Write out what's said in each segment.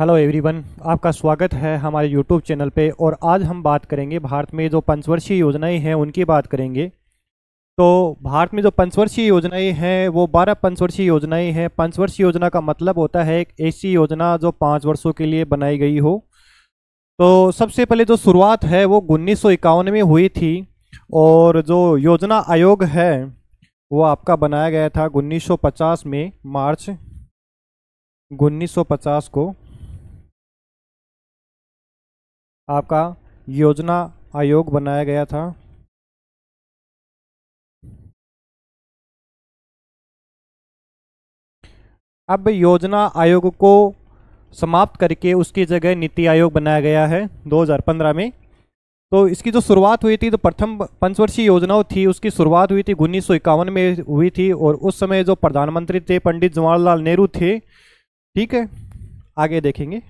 hello everyone आपका स्वागत है हमारे यूट्यूब चैनल पे और आज हम बात करेंगे भारत में जो पंचवर्षीय योजनाएं हैं उनकी बात करेंगे तो भारत में जो पंचवर्षीय योजनाएं हैं वो बारह पंचवर्षीय योजनाएं हैं पंचवर्षीय योजना का मतलब होता है एक ऐसी योजना जो पाँच वर्षों के लिए बनाई गई हो तो सबसे पहले जो शुरुआत है वो उन्नीस में हुई थी और जो योजना आयोग है वो आपका बनाया गया था उन्नीस में मार्च उन्नीस को आपका योजना आयोग बनाया गया था अब योजना आयोग को समाप्त करके उसकी जगह नीति आयोग बनाया गया है 2015 में तो इसकी जो शुरुआत हुई थी तो प्रथम पंचवर्षीय योजना थी उसकी शुरुआत हुई थी उन्नीस में हुई थी और उस समय जो प्रधानमंत्री थे पंडित जवाहरलाल नेहरू थे ठीक है आगे देखेंगे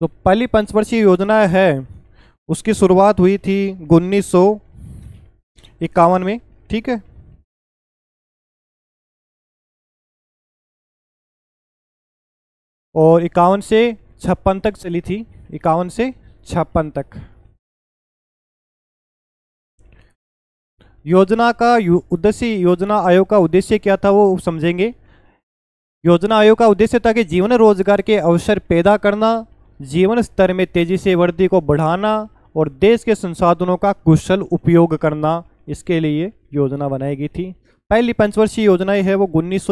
तो पहली पंचवर्षीय योजना है उसकी शुरुआत हुई थी उन्नीस सौ इक्यावन में ठीक है और इक्यावन से छप्पन तक चली थी इक्यावन से छप्पन तक योजना का उद्देश्य योजना आयोग का उद्देश्य क्या था वो समझेंगे योजना आयोग का उद्देश्य था कि जीवन रोजगार के अवसर पैदा करना जीवन स्तर में तेजी से वृद्धि को बढ़ाना और देश के संसाधनों का कुशल उपयोग करना इसके लिए योजना बनाई गई थी पहली पंचवर्षीय योजना है वो उन्नीस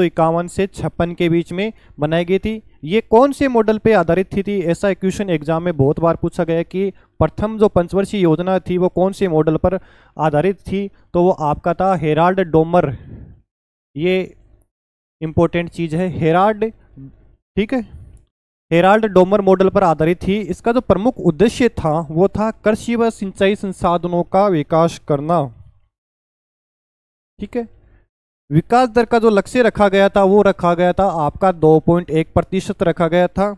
से छप्पन के बीच में बनाई गई थी ये कौन से मॉडल पे आधारित थी थी ऐसा क्वेश्चन एग्जाम में बहुत बार पूछा गया कि प्रथम जो पंचवर्षीय योजना थी वो कौन से मॉडल पर आधारित थी तो वो आपका था हेराल्ड डोमर ये इम्पोर्टेंट चीज़ है हेराल्ड ठीक है हेराल्ड डोमर मॉडल पर आधारित थी इसका जो प्रमुख उद्देश्य था वो था कृषि व सिंचाई संसाधनों का विकास करना ठीक है विकास दर का जो लक्ष्य रखा गया था वो रखा गया था आपका 2.1 प्रतिशत रखा गया था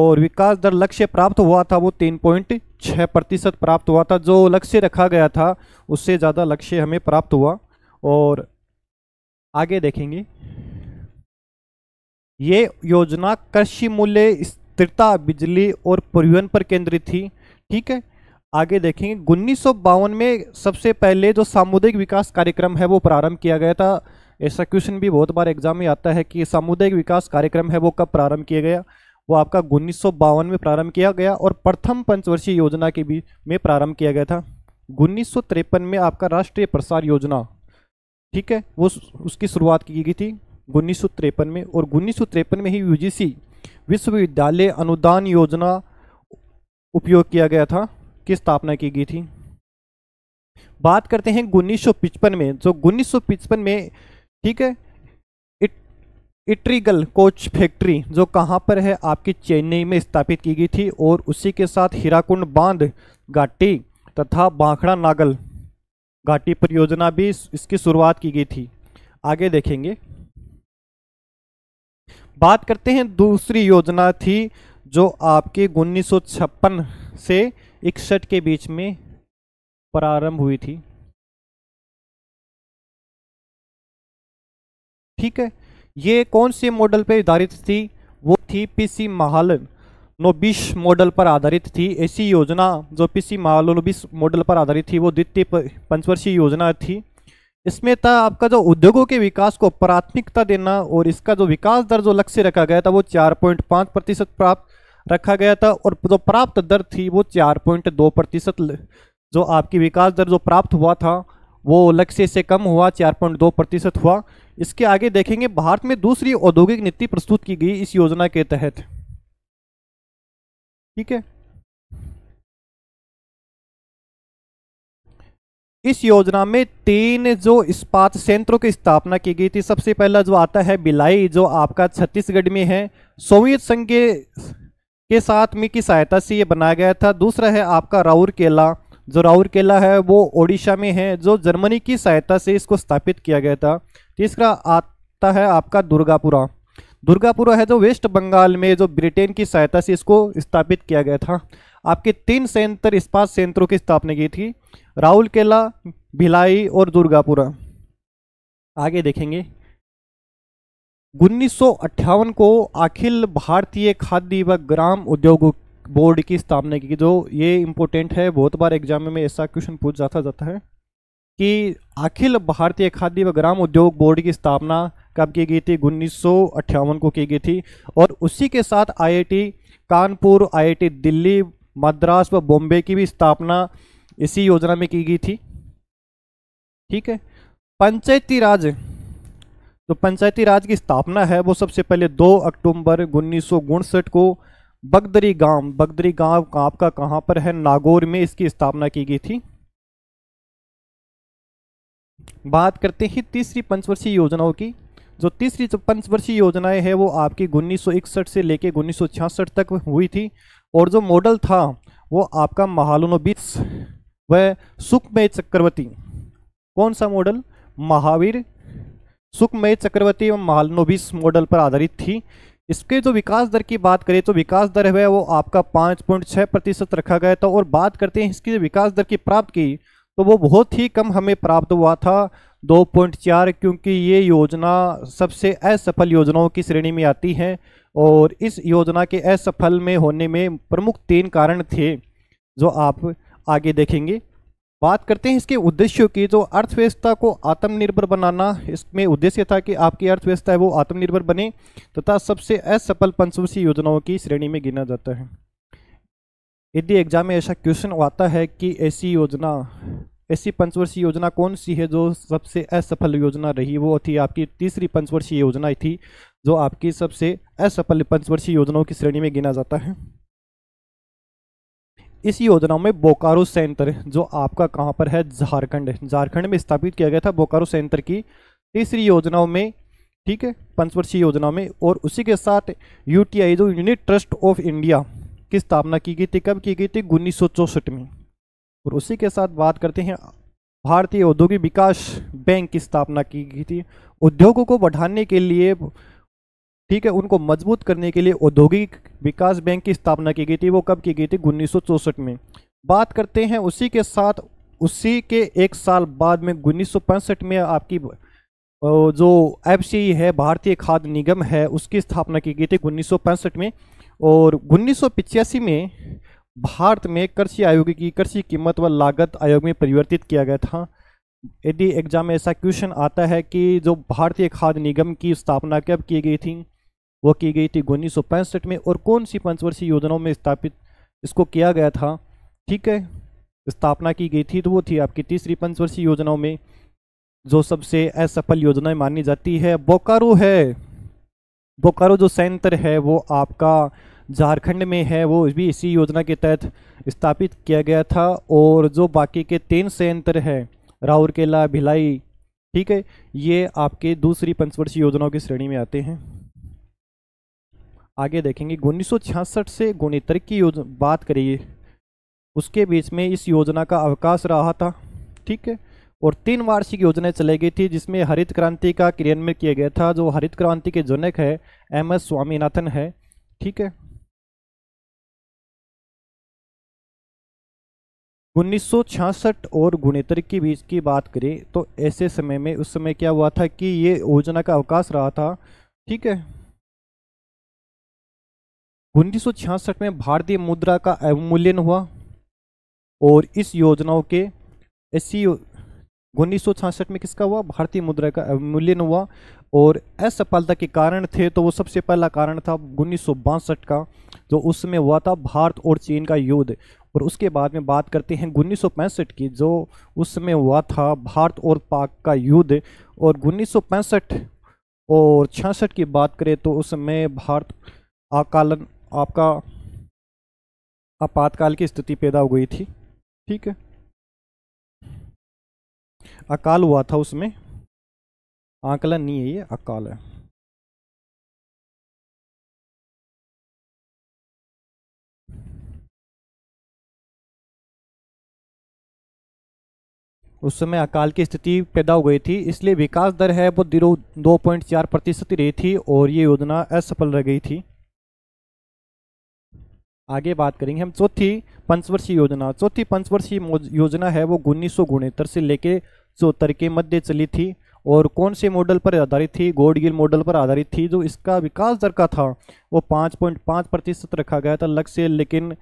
और विकास दर लक्ष्य प्राप्त हुआ था वो 3.6 प्रतिशत प्राप्त हुआ था जो लक्ष्य रखा गया था उससे ज़्यादा लक्ष्य हमें प्राप्त हुआ और आगे देखेंगे ये योजना कृषि मूल्य स्थिरता बिजली और परिवहन पर केंद्रित थी ठीक है आगे देखेंगे उन्नीस में सबसे पहले जो सामुदायिक विकास कार्यक्रम है वो प्रारंभ किया गया था ऐसा क्वेश्चन भी बहुत बार एग्जाम में आता है कि सामुदायिक विकास कार्यक्रम है वो कब प्रारंभ किया गया वो आपका उन्नीस में प्रारंभ किया गया और प्रथम पंचवर्षीय योजना के बीच में प्रारंभ किया गया था उन्नीस में आपका राष्ट्रीय प्रसार योजना ठीक है वो उसकी शुरुआत की गई थी उन्नीस में और उन्नीस में ही यूजीसी विश्वविद्यालय अनुदान योजना उपयोग किया गया था की स्थापना की गई थी बात करते हैं उन्नीस में जो उन्नीस में ठीक है इट्रीगल कोच फैक्ट्री जो कहाँ पर है आपकी चेन्नई में स्थापित की गई थी और उसी के साथ हीराकुंड बांध घाटी तथा बांखड़ा नागल घाटी परियोजना भी इसकी शुरुआत की गई थी आगे देखेंगे बात करते हैं दूसरी योजना थी जो आपके उन्नीस से इकसठ के बीच में प्रारंभ हुई थी ठीक है ये कौन से मॉडल पर आधारित थी वो थी पीसी महालन नोबिस मॉडल पर आधारित थी ऐसी योजना जो पीसी नोबिस मॉडल पर आधारित थी वो द्वितीय पंचवर्षीय योजना थी इसमें था आपका जो उद्योगों के विकास को प्राथमिकता देना और इसका जो विकास दर जो लक्ष्य रखा गया था वो 4.5 प्रतिशत प्राप्त रखा गया था और जो प्राप्त दर थी वो 4.2 प्रतिशत जो आपकी विकास दर जो प्राप्त हुआ था वो लक्ष्य से कम हुआ 4.2 प्रतिशत हुआ इसके आगे देखेंगे भारत में दूसरी औद्योगिक नीति प्रस्तुत की गई इस योजना के तहत ठीक है इस योजना में तीन जो इस्पात संयंत्रों की स्थापना की गई थी सबसे पहला जो आता है बिलाई जो आपका छत्तीसगढ़ में है सोवियत संघ के के साथ में की सहायता से ये बनाया गया था दूसरा है आपका राउरकेला जो राउरकेला है वो ओडिशा में है जो जर्मनी की सहायता से इसको स्थापित किया गया था तीसरा आता है आपका दुर्गापुरा दुर्गापुरा है जो वेस्ट बंगाल में जो ब्रिटेन की सहायता से इसको स्थापित किया गया था आपके तीन संयंत्र इस्पात संयंत्रों की स्थापना की थी राहुल केला भिलाई और दुर्गापुरा आगे देखेंगे उन्नीस को अखिल भारतीय खाद्य व ग्राम उद्योग बोर्ड की स्थापना की जो ये इम्पोर्टेंट है बहुत बार एग्जाम में ऐसा क्वेश्चन पूछ जाता जाता है कि अखिल भारतीय खाद्य व ग्राम उद्योग बोर्ड की स्थापना कब की गई थी उन्नीस को की गई थी और उसी के साथ आईआईटी कानपुर आईआईटी दिल्ली मद्रास व बॉम्बे की भी स्थापना इसी योजना में की गई थी ठीक है पंचायती राज तो पंचायती राज की स्थापना है वो सबसे पहले 2 अक्टूबर उन्नीस को बगदरी गांव बगदरी गांव आपका कहां पर है नागौर में इसकी स्थापना की गई थी बात करते हैं तीसरी पंचवर्षीय योजनाओं की जो तीसरी पंचवर्षीय योजनाएं है वो आपकी उन्नीस से लेके उन्नीस तक हुई थी और जो मॉडल था वो आपका महालोनोबिस व सुखमय चक्रवर्ती कौन सा मॉडल महावीर सुखमय चक्रवर्ती एवं महालोनोबिस मॉडल पर आधारित थी इसके जो विकास दर की बात करें तो विकास दर है वो आपका पाँच पॉइंट छः प्रतिशत रखा गया था और बात करते हैं इसकी जो विकास दर की प्राप्त की तो वो बहुत ही कम हमें प्राप्त हुआ था दो पॉइंट चार क्योंकि ये योजना सबसे असफल योजनाओं की श्रेणी में आती है और इस योजना के असफल में होने में प्रमुख तीन कारण थे जो आप आगे देखेंगे बात करते हैं इसके उद्देश्यों की जो अर्थव्यवस्था को आत्मनिर्भर बनाना इसमें उद्देश्य था कि आपकी अर्थव्यवस्था है वो आत्मनिर्भर बने तथा सबसे असफल पंचवर्षीय योजनाओं की श्रेणी में गिना जाता है यदि एग्जाम में ऐसा क्वेश्चन आता है कि ऐसी योजना ऐसी पंचवर्षीय योजना कौन सी है जो सबसे असफल योजना रही वो थी आपकी तीसरी पंचवर्षीय योजना थी जो आपकी सबसे असफल पंचवर्षीय योजनाओं की श्रेणी में गिना जाता है इस योजना में बोकारो सेंटर जो आपका कहां पर है झारखंड झारखंड में स्थापित किया गया था बोकारो सेंटर की तीसरी योजनाओं में ठीक है पंचवर्षीय योजना में और उसी के साथ यूटीआई जो यूनिट ट्रस्ट ऑफ इंडिया की स्थापना की गई थी कब की गई थी उन्नीस में और उसी के साथ बात करते हैं भारतीय औद्योगिक विकास बैंक की स्थापना की गई थी उद्योगों को बढ़ाने के लिए ठीक है उनको मजबूत करने के लिए औद्योगिक विकास बैंक की स्थापना की गई थी वो कब की गई थी उन्नीस में बात करते हैं उसी के साथ उसी के एक साल बाद में उन्नीस में आपकी जो एफ है भारतीय खाद्य निगम है उसकी स्थापना की गई थी उन्नीस में और उन्नीस में भारत में कृषि आयोग की कृषि कीमत व लागत आयोग में परिवर्तित किया गया था यदि एग्जाम में ऐसा क्वेश्चन आता है कि जो भारतीय खाद्य निगम की स्थापना कब की गई थी वो की गई थी उन्नीस में और कौन सी पंचवर्षीय योजनाओं में स्थापित इसको किया गया था ठीक है स्थापना की गई थी तो वो थी आपकी तीसरी पंचवर्षीय योजनाओं में जो सबसे असफल योजनाएं मानी जाती है बोकारो है बोकारो जो सेंटर है वो आपका झारखंड में है वो भी इसी योजना के तहत स्थापित किया गया था और जो बाकी के तीन सेंटर हैं राउरकेला भिलाई ठीक है ये आपके दूसरी पंचवर्षीय योजनाओं की श्रेणी में आते हैं आगे देखेंगे उन्नीस से गुणितर की बात करिए उसके बीच में इस योजना का अवकाश रहा था ठीक है और तीन वार्षिक योजनाएं चलाई गई थी जिसमें हरित क्रांति का क्रियान्वयन किया गया था जो हरित क्रांति के जनक है एम एस स्वामीनाथन है ठीक है उन्नीस और गुणेतर के बीच की बात करें तो ऐसे समय में उस समय क्या हुआ था कि ये योजना का अवकाश रहा था ठीक है उन्नीस में भारतीय मुद्रा का अवमूल्यन हुआ और इस योजनाओं के ऐसी उन्नीस में किसका हुआ भारतीय मुद्रा का अवमूल्यन हुआ और असफलता के कारण थे तो वो सबसे पहला कारण था उन्नीस का जो उसमें हुआ था भारत और चीन का युद्ध और उसके बाद में बात करते हैं उन्नीस की जो उसमें हुआ था भारत और पाक का युद्ध और उन्नीस और छियासठ की बात करें तो उसमें भारत आकलन आपका आपातकाल की स्थिति पैदा हो गई थी ठीक है अकाल हुआ था उसमें आकलन नहीं है ये अकाल है उस समय अकाल की स्थिति पैदा हो गई थी इसलिए विकास दर है वो दो पॉइंट चार प्रतिशत रही थी और ये योजना असफल रह गई थी आगे बात करेंगे हम चौथी पंचवर्षीय योजना चौथी पंचवर्षीय योजना है वो उन्नीस से लेके चौहत्तर के मध्य चली थी और कौन से मॉडल पर आधारित थी गोड गिल मॉडल पर आधारित थी जो इसका विकास दर का था वो पाँच पॉइंट पाँच प्रतिशत रखा गया था लक्ष्य लेकिन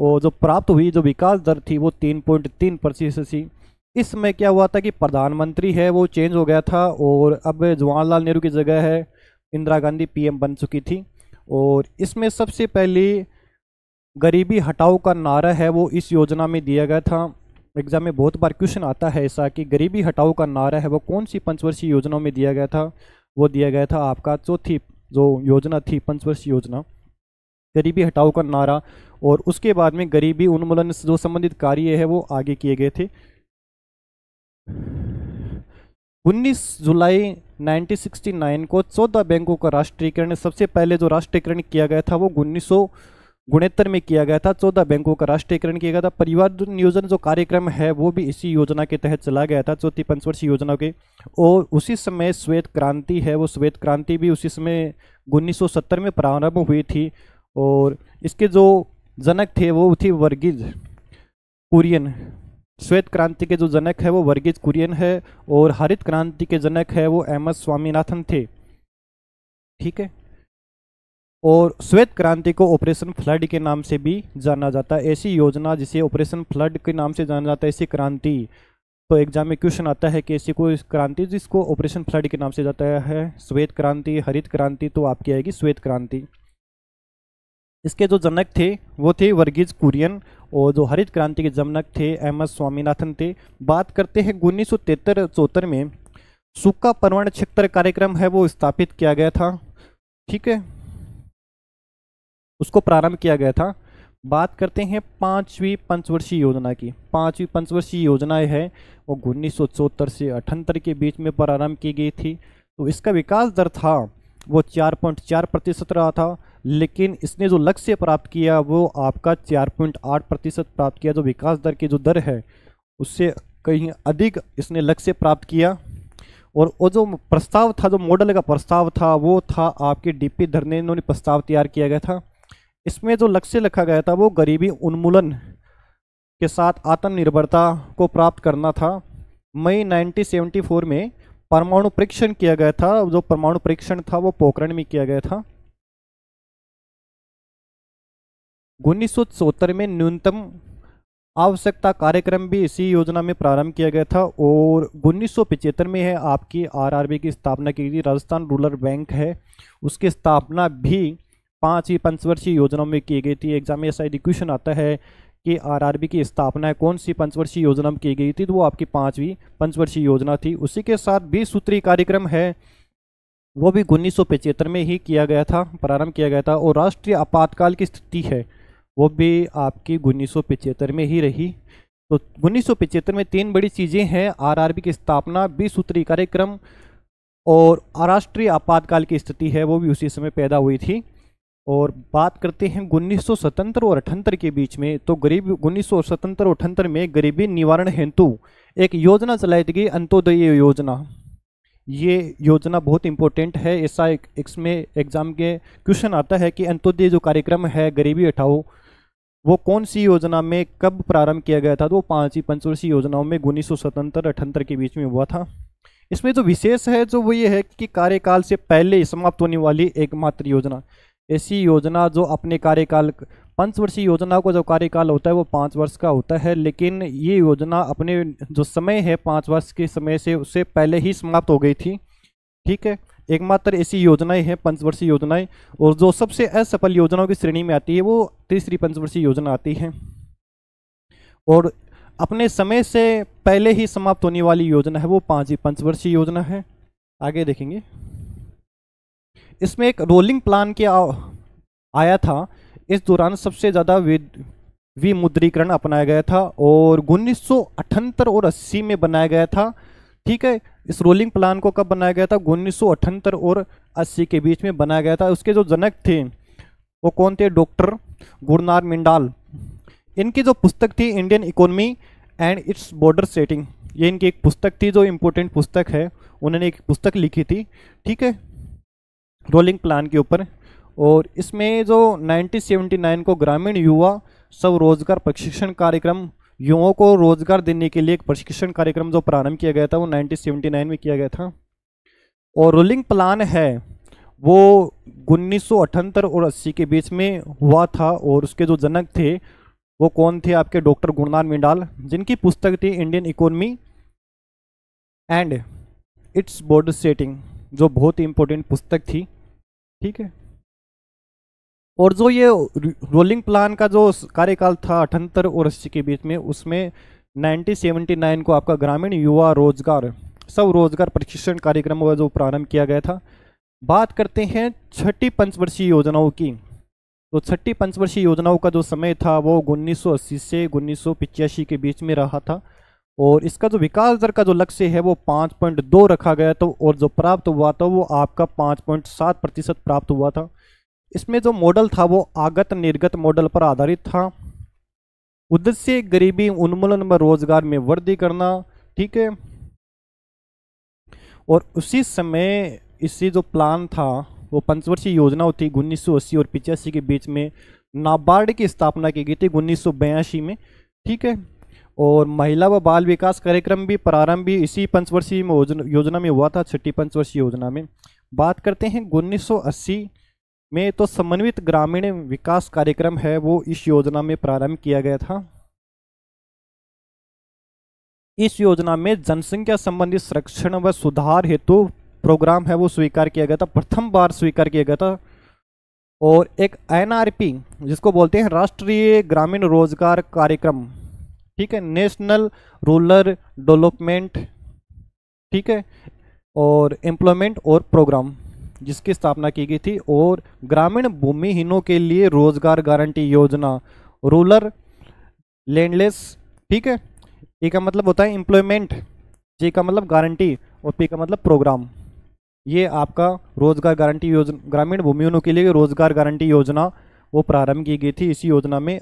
वो जो प्राप्त हुई जो विकास दर थी वो तीन पॉइंट तीन प्रतिशत थी इसमें क्या हुआ था कि प्रधानमंत्री है वो चेंज हो गया था और अब जवाहरलाल नेहरू की जगह है इंदिरा गांधी पी बन चुकी थी और इसमें सबसे पहली गरीबी हटाओ का नारा है वो इस योजना में दिया गया था एग्ज़ाम में बहुत बार क्वेश्चन आता है ऐसा कि गरीबी हटाओ का नारा है वो कौन सी पंचवर्षीय योजनाओं में दिया गया था वो दिया गया था आपका चौथी जो योजना थी पंचवर्षीय योजना गरीबी हटाओ का नारा और उसके बाद में गरीबी उन्मूलन से जो संबंधित कार्य है वो आगे किए गए थे 19 जुलाई 1969 को 14 बैंकों का राष्ट्रीयकरण सबसे पहले जो राष्ट्रीयकरण किया गया था वो उन्नीस गुणहत्तर में किया गया था चौदह बैंकों का राष्ट्रीयकरण किया गया था परिवार नियोजन जो कार्यक्रम है वो भी इसी योजना के तहत चला गया था चौथी पंचवर्षीय योजना के और उसी समय श्वेत क्रांति है वो श्वेत क्रांति भी उसी समय उन्नीस में प्रारंभ हुई थी और इसके जो जनक थे वो थी वर्गीज कुरियन श्वेत क्रांति के जो जनक है वो वर्गीज कुरियन है और हरित क्रांति के जनक है वो एम एस स्वामीनाथन थे ठीक है और श्वेत क्रांति को ऑपरेशन फ्लड के नाम से भी जाना जाता है ऐसी योजना जिसे ऑपरेशन फ्लड के नाम से जाना जाता है ऐसी क्रांति तो एग्जाम में क्वेश्चन आता है कि ऐसी कोई क्रांति जिसको ऑपरेशन फ्लड के नाम से जाता है श्वेत क्रांति हरित क्रांति तो आपकी आएगी श्वेत क्रांति इसके जो जनक थे वो थे वर्गीज कुरियन और जो हरित क्रांति के जनक थे एम एस स्वामीनाथन थे बात करते हैं उन्नीस सौ तिहत्तर में सूखा परवण क्षेत्र कार्यक्रम है वो स्थापित किया गया था ठीक है उसको प्रारंभ किया गया था बात करते हैं पाँचवीं पंचवर्षीय योजना की पाँचवीं पंचवर्षीय योजना है वो उन्नीस से अठहत्तर के बीच में प्रारंभ की गई थी तो इसका विकास दर था वो चार पॉइंट चार प्रतिशत रहा था लेकिन इसने जो लक्ष्य प्राप्त किया वो आपका चार पॉइंट आठ प्रतिशत प्राप्त किया जो विकास दर की जो दर है उससे कहीं अधिक इसने लक्ष्य प्राप्त किया और वो जो प्रस्ताव था जो मॉडल का प्रस्ताव था वो था आपके डीपी धरने ने प्रस्ताव तैयार किया गया था इसमें जो लक्ष्य रखा गया था वो गरीबी उन्मूलन के साथ आत्मनिर्भरता को प्राप्त करना था मई 1974 में परमाणु परीक्षण किया गया था जो परमाणु परीक्षण था वो पोखरण में किया गया था उन्नीस में न्यूनतम आवश्यकता कार्यक्रम भी इसी योजना में प्रारंभ किया गया था और उन्नीस में है आपकी आरआरबी की स्थापना की गई राजस्थान रूरल बैंक है उसकी स्थापना भी पांच ही पंचवर्षीय योजनाओं में की गई थी एग्जाम में ऐसा शायद क्वेश्चन आता है कि आरआरबी की स्थापना है कौन सी पंचवर्षीय योजना में की गई थी तो वो आपकी पांचवी पंचवर्षीय योजना थी उसी के साथ बीस सूत्रीय कार्यक्रम है वो भी उन्नीस में ही किया गया था प्रारंभ किया गया था और राष्ट्रीय आपातकाल की स्थिति है वो भी आपकी उन्नीस में ही रही तो उन्नीस में तीन बड़ी चीज़ें हैं आरआरबी की स्थापना बीस सूत्रीय कार्यक्रम और राष्ट्रीय आपातकाल की स्थिति है वो भी उसी समय पैदा हुई थी और बात करते हैं उन्नीस और अठहत्तर के बीच में तो गरीब उन्नीस सौ और अठहत्तर में गरीबी निवारण हेतु एक योजना चलाई गई अंत्योदय योजना ये योजना बहुत इंपॉर्टेंट है ऐसा एक, इसमें एग्ज़ाम के क्वेश्चन आता है कि अंत्योदय जो कार्यक्रम है गरीबी हटाओ वो कौन सी योजना में कब प्रारंभ किया गया था तो पाँच ही पंचवर्षीय योजनाओं में उन्नीस सौ अठहत्तर के बीच में हुआ था इसमें जो विशेष है जो वो ये है कि कार्यकाल से पहले समाप्त होने वाली एकमात्र योजना ऐसी योजना जो अपने कार्यकाल पंचवर्षीय योजना को जो कार्यकाल होता है वो पाँच वर्ष का होता है लेकिन ये योजना अपने जो समय है पाँच वर्ष के समय से उससे पहले ही समाप्त हो गई थी ठीक है एकमात्र ऐसी योजनाएं हैं पंचवर्षीय योजनाएं और जो सबसे असफल योजनाओं की श्रेणी में आती है वो तीसरी पंचवर्षीय योजना आती है और अपने समय से पहले ही समाप्त होने वाली योजना है वो पाँच पंचवर्षीय योजना है आगे देखेंगे इसमें एक रोलिंग प्लान के आ, आया था इस दौरान सबसे ज़्यादा विमुद्रीकरण अपनाया गया था और उन्नीस और 80 में बनाया गया था ठीक है इस रोलिंग प्लान को कब बनाया गया था उन्नीस और 80 के बीच में बनाया गया था उसके जो जनक थे वो कौन थे डॉक्टर गुरनार मिंडाल इनकी जो पुस्तक थी Indian economy and its border setting ये इनकी एक पुस्तक थी जो इम्पोर्टेंट पुस्तक है उन्होंने एक पुस्तक लिखी थी ठीक है रोलिंग प्लान के ऊपर और इसमें जो 1979 को ग्रामीण युवा स्वरोजगार प्रशिक्षण कार्यक्रम युवाओं को रोजगार देने के लिए एक प्रशिक्षण कार्यक्रम जो प्रारंभ किया गया था वो 1979 में किया गया था और रोलिंग प्लान है वो उन्नीस और 80 के बीच में हुआ था और उसके जो जनक थे वो कौन थे आपके डॉक्टर गुणनाथ मिंडाल जिनकी पुस्तक थी Indian economy and its board setting जो बहुत ही इंपॉर्टेंट पुस्तक थी ठीक है और जो ये रोलिंग प्लान का जो कार्यकाल था अठहत्तर और अस्सी के बीच में उसमें 1979 को आपका ग्रामीण युवा रोजगार स्वरोजगार प्रशिक्षण कार्यक्रम का जो प्रारंभ किया गया था बात करते हैं छठी पंचवर्षीय योजनाओं की तो छठी पंचवर्षीय योजनाओं का जो समय था वो 1980 से उन्नीस के बीच में रहा था और इसका जो विकास दर का जो लक्ष्य है वो पाँच पॉइंट दो रखा गया तो और जो प्राप्त हुआ था वो आपका पाँच पॉइंट सात प्रतिशत प्राप्त हुआ था इसमें जो मॉडल था वो आगत निर्गत मॉडल पर आधारित था उद्देश्य गरीबी उन्मूलन व रोजगार में वृद्धि करना ठीक है और उसी समय इसी जो प्लान था वो पंचवर्षीय योजना थी उन्नीस और पिचासी के बीच में नाबार्ड की स्थापना की गई थी उन्नीस में ठीक है और महिला व बाल विकास कार्यक्रम भी प्रारंभ भी इसी पंचवर्षीय योजना में हुआ था छठी पंचवर्षीय योजना में बात करते हैं उन्नीस में तो समन्वित ग्रामीण विकास कार्यक्रम है वो इस योजना में प्रारंभ किया गया था इस योजना में जनसंख्या संबंधी संरक्षण व सुधार हेतु प्रोग्राम है वो स्वीकार किया गया था प्रथम बार स्वीकार किया गया था और एक एनआरपी जिसको बोलते हैं राष्ट्रीय ग्रामीण रोजगार कार्यक्रम ठीक है नेशनल रूरल डेवलपमेंट ठीक है और एम्प्लॉयमेंट और प्रोग्राम जिसकी स्थापना की गई थी और ग्रामीण भूमिहीनों के लिए रोजगार गारंटी योजना रूरल लैंडलेस ठीक है ए का मतलब होता है एम्प्लॉयमेंट जे का मतलब गारंटी और पी का मतलब प्रोग्राम ये आपका रोजगार गारंटी योजना ग्रामीण भूमिहीनों के लिए रोजगार गारंटी योजना वो प्रारंभ की गई थी इसी योजना में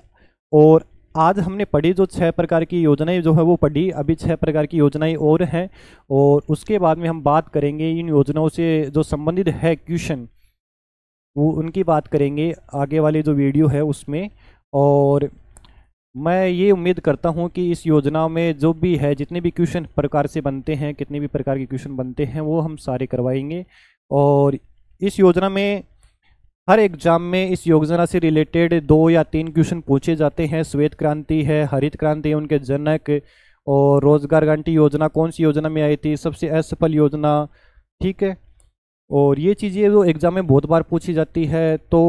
और आज हमने पढ़ी जो छह प्रकार की योजनाएं जो है वो पढ़ी अभी छह प्रकार की योजनाएं और हैं और उसके बाद में हम बात करेंगे इन योजनाओं से जो संबंधित है क्वेश्चन वो उनकी बात करेंगे आगे वाली जो वीडियो है उसमें और मैं ये उम्मीद करता हूँ कि इस योजना में जो भी है जितने भी क्वेश्चन प्रकार से बनते हैं कितने भी प्रकार के क्वेश्चन बनते हैं वो हम सारे करवाएंगे और इस योजना में हर एग्जाम में इस योजना से रिलेटेड दो या तीन क्वेश्चन पूछे जाते हैं श्वेत क्रांति है हरित क्रांति है उनके जनक और रोजगार गारंटी योजना कौन सी योजना में आई थी सबसे असफल योजना ठीक है और ये चीज़ें जो एग्ज़ाम में बहुत बार पूछी जाती है तो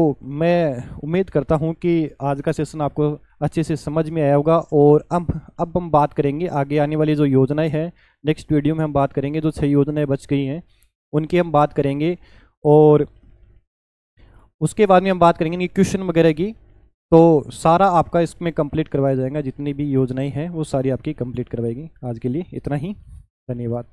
मैं उम्मीद करता हूँ कि आज का सेशन आपको अच्छे से समझ में आया होगा और अब अब हम बात करेंगे आगे आने वाली जो योजनाएं हैं नेक्स्ट वीडियो में हम बात करेंगे जो छः योजनाएं बच गई हैं उनकी हम बात करेंगे और उसके बाद में हम बात करेंगे क्वेश्चन वगैरह की तो सारा आपका इसमें कंप्लीट करवाया जाएगा जितनी भी योजनाएं हैं वो सारी आपकी कंप्लीट करवाएगी आज के लिए इतना ही धन्यवाद